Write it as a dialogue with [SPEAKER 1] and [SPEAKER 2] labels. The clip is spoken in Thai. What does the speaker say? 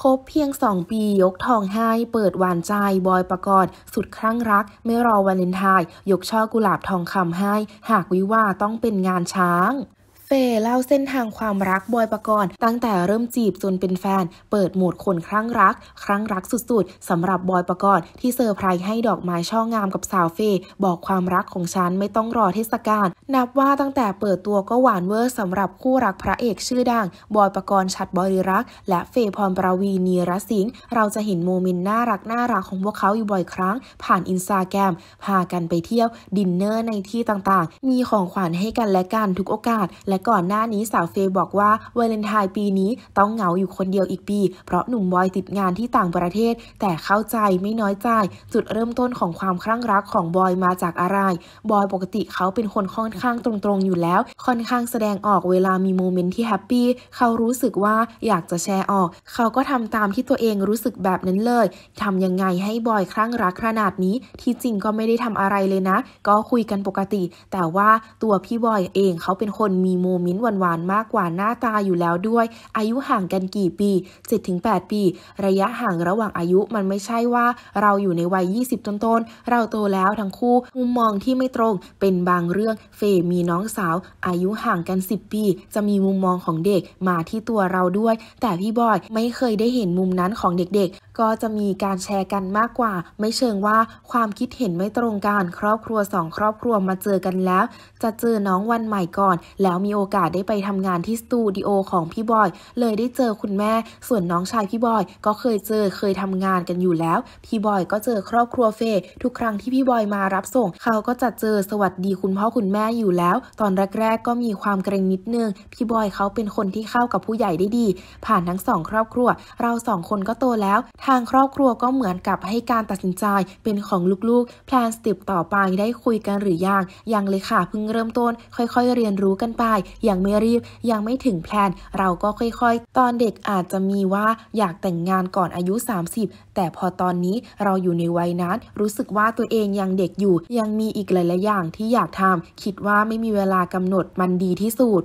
[SPEAKER 1] คบเพียง 2 ปียกทองให้ เปิดหวานใจบอยประกอบสุดคลั่งรัก ไม่รอวันเลนทายยกช่อกุหลาบทองคำให้ หากวิวาต้องเป็นงานช้างเล่าเส้นทางความรักบอยปกรณ์ตั้งแต่เริ่มจีบจนเป็นแฟน เปิดโหมดคนคลั่งรักคลั่งรักสุดๆ สำหรับบอยปกรณ์ที่เซอร์ไพรส์ให้ดอกไม้ช่องามกับสาวเฟย์บอกความรักของฉันไม่ต้องรอเทศกาลนับว่าตั้งแต่เปิดตัวก็หวานเวอร์สำหรับคู่รักพระเอกชื่อดังบอยปกรณ์ชัดบริรักษ์และเฟย์พรประวีนีรสิงห์เราจะเห็นโมเมนต์น่ารักน่ารักของพวกเขาอยู่บ่อยครั้ง ผ่านอินสตาแกรมพากันไปเที่ยว ดินเนอร์ในที่ต่างๆ มีของขวัญให้กันและกันทุกโอกาสและก่อนหน้านี้สาวเฟย์บอกว่าวาเลนไทน์ปีนี้ต้องเหงาอยู่คนเดียวอีกปีเพราะหนุ่มบอยติดงานที่ต่างประเทศ แต่เข้าใจไม่น้อยใจ จุดเริ่มต้นของความคลั่งรักของบอยมาจากอะไร บอยปกติเขาเป็นคนค่อนข้างตรงๆอยู่แล้วค่อนข้างแสดงออกเวลามีโมเมนต์ที่แฮปปี้เขารู้สึกว่าอยากจะแชร์ออก เขาก็ทำตามที่ตัวเองรู้สึกแบบนั้นเลย ทำยังไงให้บอยคลั่งรักขนาดนี้ที่จริงก็ไม่ได้ทำอะไรเลยนะ ก็คุยกันปกติ แต่ว่าตัวพี่บอยเองเขาเป็นคนมีโมเมนต์หวานๆมากกว่าหน้าตาอยู่แล้วด้วย อายุห่างกันกี่ปี7-8ปี ระยะห่างระหว่างอายุมันไม่ใช่ว่า เราอยู่ในวัย 20ต้นๆเราโตแล้วทั้งคู่มุมมองที่ไม่ตรงเป็นบางเรื่องเฟมีน้องสาว อายุห่างกัน 10 ปี จะมีมุมมองของเด็กมาที่ตัวเราด้วย แต่พี่บอยไม่เคยได้เห็นมุมนั้นของเด็กๆก็จะมีการแชร์กันมากกว่า ไม่เชิงว่าความคิดเห็นไม่ตรงกันครอบครัวสองครอบครัวมาเจอกันแล้ว จะเจอน้องวันใหม่ก่อน แล้วมีโอกาสได้ไปทำงานที่สตูดิโอของพี่บอยเลยได้เจอคุณแม่ ส่วนน้องชายพี่บอยก็เคยเจอเคยทำงานกันอยู่แล้ว พี่บอยก็เจอครอบครัวเฟยทุกครั้งที่พี่บอยมารับส่ง เขาก็จะเจอสวัสดีคุณพ่อคุณแม่อยู่แล้ว ตอนแรกๆ ก็มีความเกรงนิดนึงพี่บอยเขาเป็นคนที่เข้ากับผู้ใหญ่ได้ดี ผ่านทั้งสองครอบครัว เราสองคนก็โตแล้วทางครอบครัวก็เหมือนกับให้การตัดสินใจเป็นของลูกๆ แพลนสติปต่อไปได้คุยกันหรือยังยังเลยค่ะเพิ่งเริ่มต้นค่อยๆ เรียนรู้กันไป ยังไม่รีบ ยังไม่ถึงแพลนเราก็ค่อยๆ ตอนเด็กอาจจะมีว่าอยากแต่งงานก่อนอายุ 30 แต่พอตอนนี้เราอยู่ในวัยนั้น รู้สึกว่าตัวเองยังเด็กอยู่ยังมีอีกหลายๆอย่างที่อยากทำคิดว่าไม่มีเวลากำหนดมันดีที่สุด